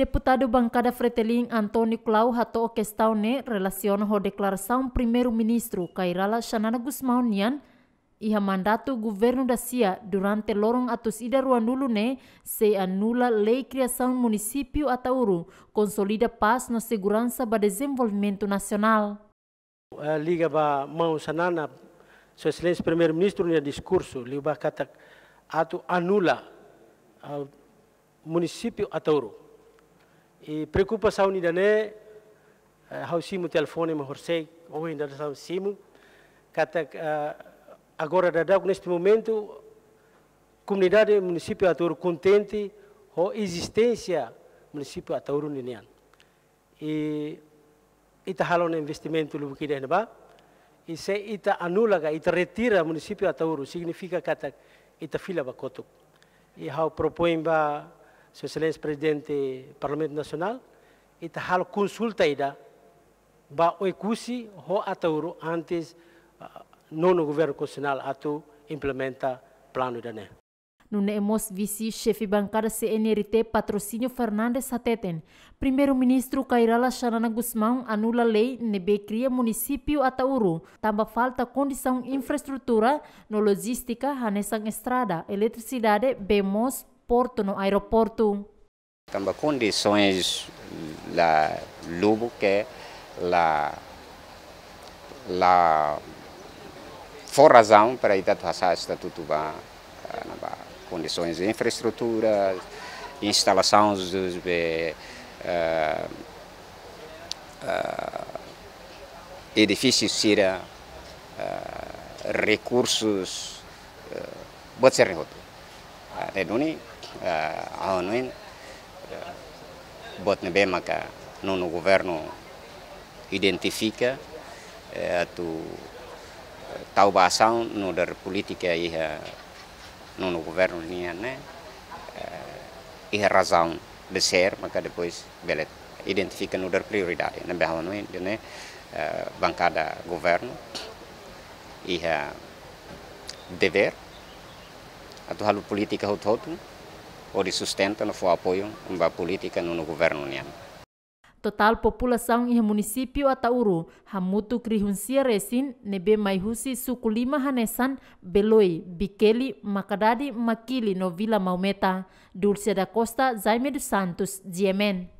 Deputado bancada Fretelim Antônio Clau hato questão ne relaciona ho declaração primeiro-ministro Kairala Xanana Gusmão nian iha mandato governo da CIA durante lorong atus ida ruandulu ne se anula lei criação município Atauru, consolida paz na segurança para desenvolvimento nacional. Eh, liga ba mão Xanana, sua excelência primeiro-ministro no discurso, ba kata ato anula eh, município Atauru e preocupação ni né? dane eh, hau simu telefone me horsei ou ainda da simo kata eh, agora dadak neste momento comunidade município Atauro contente com existência município Atauro Ninian e ita halon investimento lubu kida ba e se ita anula ga ita retira município Atauro significa kata ita fila ba kotuk e hau propõe ba seu Excelência Presidente do Parlamento Nacional, e hal consulta ida ba oikusi ho atauro antes uh, nono governo constitucional atu implementa plano dane. Nuna emos vice-chefe bancada CNRT Patrocínio Fernandes Sateten, Primeiro-ministro Cairala Xanana Guzmão anula lei nebe cria município Atauru. Tamba falta condição infraestrutura no logística, hanesang estrada, eletricidade, bemos, porto, no aeroporto. Também condições lá lobo que lá lá for para ir passar estatuto condições de infraestrutura, instalações dos uh, eh, uh, eh, edifícios sira uh, eh, recursos uh, pode ser eduni eh, aonuin eh, bot nebema ka nono governo identifica eh, tu tau basau no der política iha nono governo nia né iha razão de ser maka depois belet identifica no der prioridade na de ne bancada governo iha dever atual política hot é hotu ori sustenta no fo apoio umba política no governo União. Né? Total população em município Atauru, Hamutu Krihunsia Resin, Nebe Maihusi Sukulima Hanesan, Beloi, Bikeli, Macadadi, Makili no Vila Maumeta, Dulce da Costa, Jaime dos Santos, Diemen.